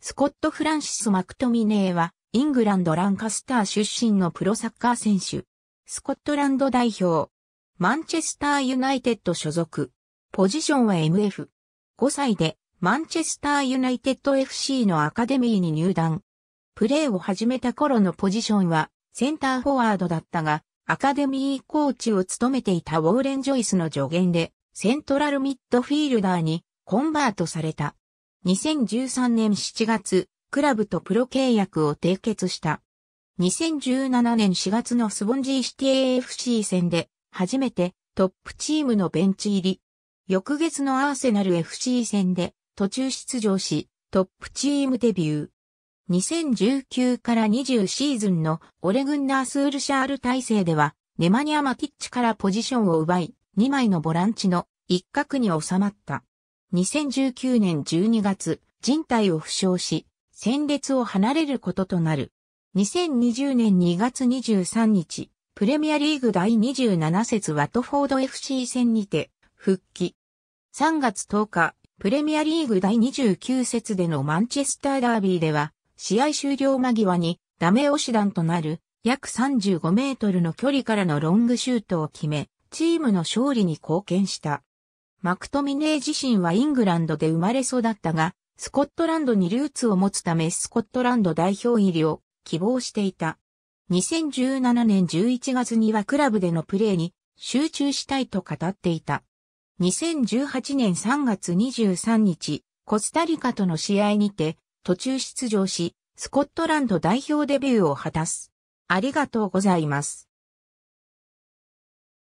スコット・フランシス・マクトミネーは、イングランド・ランカスター出身のプロサッカー選手。スコットランド代表。マンチェスター・ユナイテッド所属。ポジションは MF。5歳で、マンチェスター・ユナイテッド FC のアカデミーに入団。プレーを始めた頃のポジションは、センターフォワードだったが、アカデミーコーチを務めていたウォーレン・ジョイスの助言で、セントラルミッドフィールダーにコンバートされた。2013年7月、クラブとプロ契約を締結した。2017年4月のスボンジーシティ AFC 戦で、初めてトップチームのベンチ入り。翌月のアーセナル FC 戦で途中出場し、トップチームデビュー。2019から20シーズンのオレグンナースールシャール体制では、ネマニア・マティッチからポジションを奪い、2枚のボランチの一角に収まった。2019年12月、人体を負傷し、戦列を離れることとなる。2020年2月23日、プレミアリーグ第27節ワトフォード FC 戦にて、復帰。3月10日、プレミアリーグ第29節でのマンチェスターダービーでは、試合終了間際にダメ押し弾となる約35メートルの距離からのロングシュートを決め、チームの勝利に貢献した。マクトミネー自身はイングランドで生まれ育ったが、スコットランドにルーツを持つためスコットランド代表入りを希望していた。2017年11月にはクラブでのプレーに集中したいと語っていた。2018年3月23日、コスタリカとの試合にて途中出場し、スコットランド代表デビューを果たす。ありがとうございます。